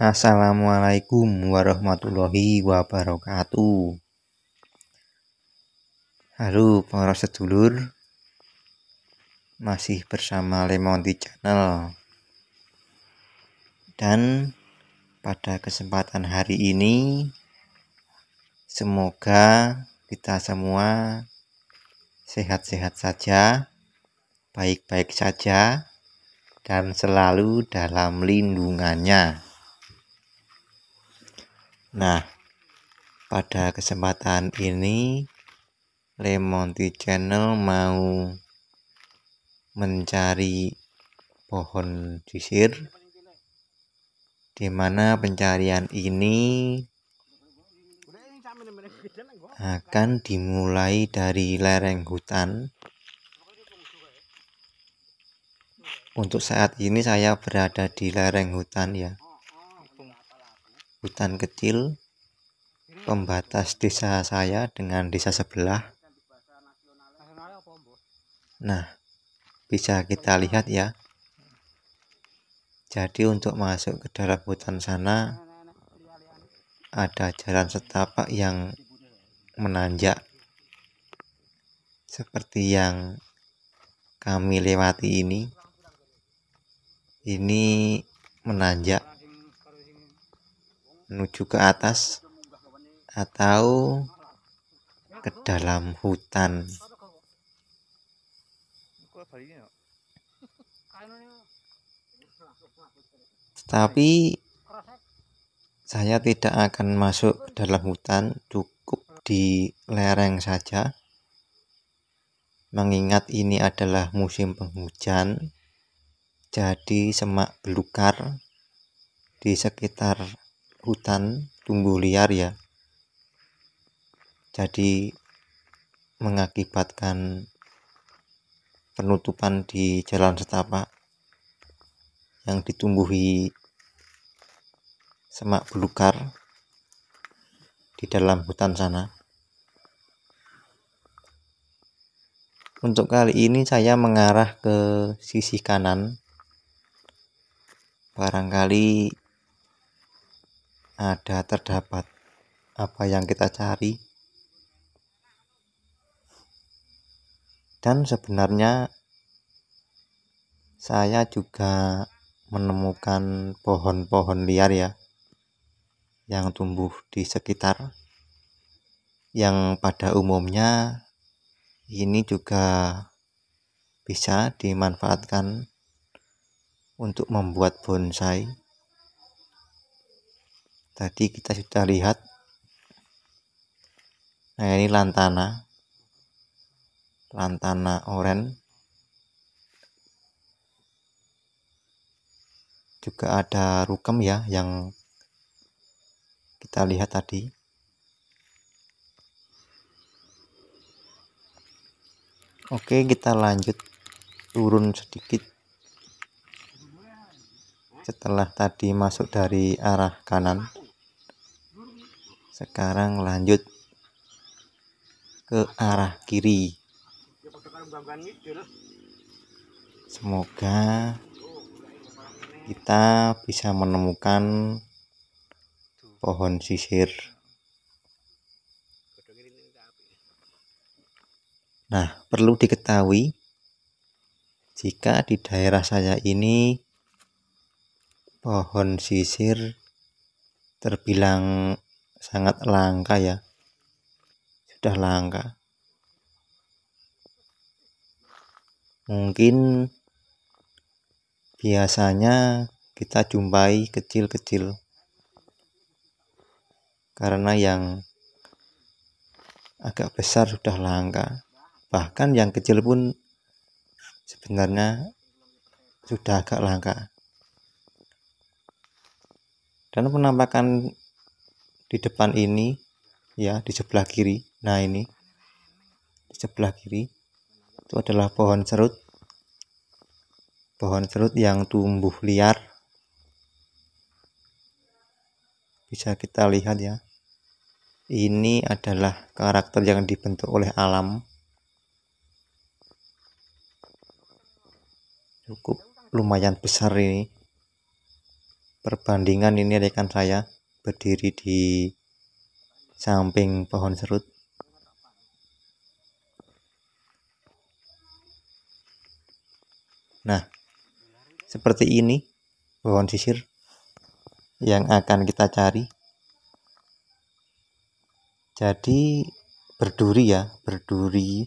Assalamualaikum warahmatullahi wabarakatuh. Halo para sedulur. Masih bersama Lemon di Channel. Dan pada kesempatan hari ini semoga kita semua sehat-sehat saja, baik-baik saja dan selalu dalam lindungannya. Nah, pada kesempatan ini Lemonti Channel mau mencari pohon sisir di mana pencarian ini akan dimulai dari lereng hutan untuk saat ini saya berada di lereng hutan ya hutan kecil pembatas desa saya dengan desa sebelah. Nah, bisa kita lihat ya. Jadi untuk masuk ke dalam hutan sana ada jalan setapak yang menanjak seperti yang kami lewati ini. Ini menanjak menuju ke atas atau ke dalam hutan. Tetapi saya tidak akan masuk ke dalam hutan, cukup di lereng saja. Mengingat ini adalah musim penghujan, jadi semak belukar di sekitar hutan tumbuh liar ya jadi mengakibatkan penutupan di jalan setapak yang ditumbuhi semak belukar di dalam hutan sana. Untuk kali ini saya mengarah ke sisi kanan. Barangkali ada terdapat apa yang kita cari. Dan sebenarnya saya juga menemukan pohon-pohon liar ya yang tumbuh di sekitar yang pada umumnya ini juga bisa dimanfaatkan untuk membuat bonsai tadi kita sudah lihat nah ini lantana lantana oren juga ada rukem ya yang kita lihat tadi oke kita lanjut turun sedikit setelah tadi masuk dari arah kanan sekarang lanjut ke arah kiri semoga kita bisa menemukan pohon sisir nah perlu diketahui jika di daerah saya ini pohon sisir terbilang sangat langka ya sudah langka mungkin biasanya kita jumpai kecil-kecil karena yang agak besar sudah langka bahkan yang kecil pun sebenarnya sudah agak langka dan penampakan di depan ini ya di sebelah kiri nah ini di sebelah kiri itu adalah pohon serut pohon serut yang tumbuh liar bisa kita lihat ya ini adalah karakter yang dibentuk oleh alam cukup lumayan besar ini perbandingan ini rekan saya berdiri di samping pohon serut. Nah, seperti ini pohon sisir yang akan kita cari. Jadi berduri ya, berduri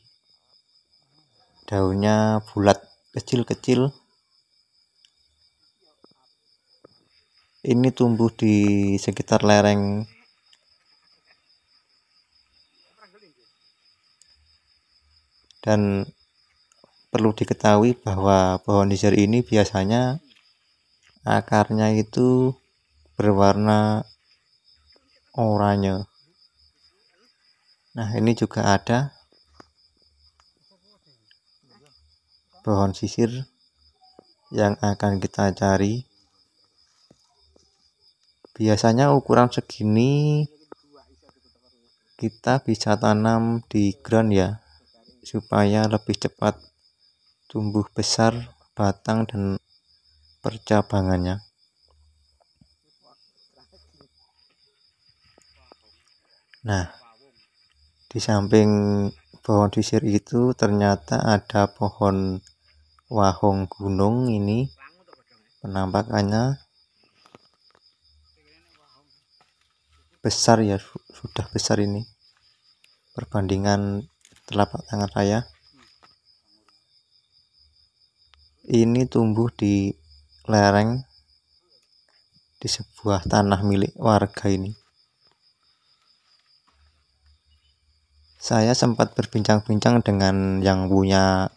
daunnya bulat kecil-kecil ini tumbuh di sekitar lereng dan perlu diketahui bahwa pohon sisir ini biasanya akarnya itu berwarna oranye nah ini juga ada pohon sisir yang akan kita cari biasanya ukuran segini kita bisa tanam di ground ya supaya lebih cepat tumbuh besar batang dan percabangannya nah di samping pohon sisir itu ternyata ada pohon wahong gunung ini penampakannya besar ya sudah besar ini perbandingan telapak tangan saya ini tumbuh di lereng di sebuah tanah milik warga ini saya sempat berbincang-bincang dengan yang punya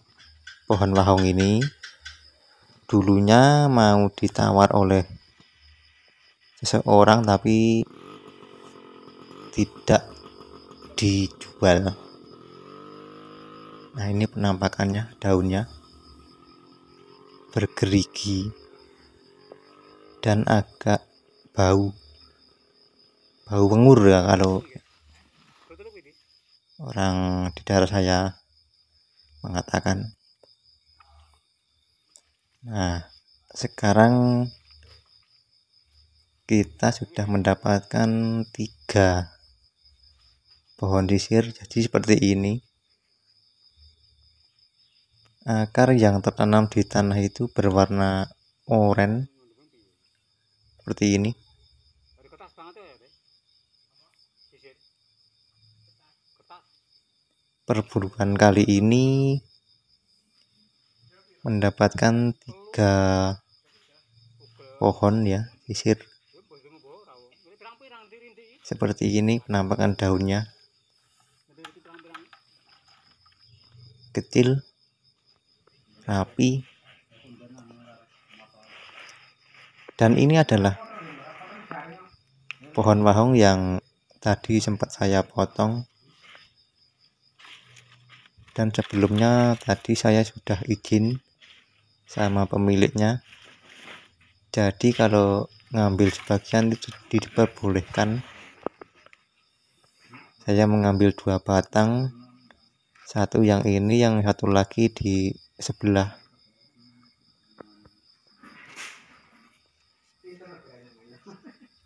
pohon wahong ini dulunya mau ditawar oleh seseorang tapi tidak dijual nah ini penampakannya daunnya bergerigi dan agak bau bau pengur ya kalau orang di daerah saya mengatakan nah sekarang kita sudah mendapatkan tiga pohon sisir jadi seperti ini. Akar yang tertanam di tanah itu berwarna oranye seperti ini. perburukan kali ini mendapatkan tiga pohon ya sisir seperti ini penampakan daunnya kecil rapi dan ini adalah pohon wahong yang tadi sempat saya potong dan sebelumnya tadi saya sudah izin sama pemiliknya jadi kalau ngambil sebagian itu diperbolehkan saya mengambil dua batang satu yang ini yang satu lagi di sebelah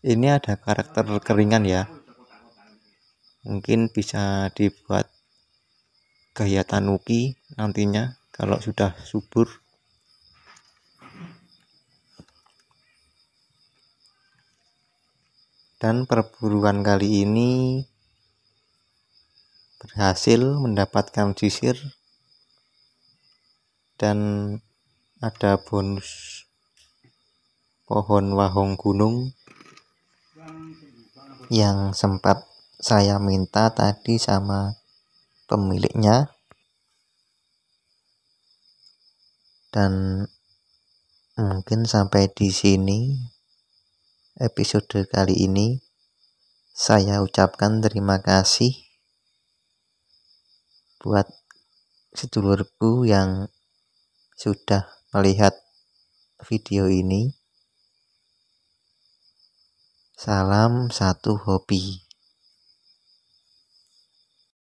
ini ada karakter keringan ya mungkin bisa dibuat gaya tanuki nantinya kalau sudah subur dan perburuan kali ini berhasil mendapatkan sisir dan ada bonus pohon wahong gunung yang sempat saya minta tadi sama pemiliknya dan mungkin sampai di sini episode kali ini saya ucapkan terima kasih buat sedulurku yang sudah melihat video ini. Salam satu hobi.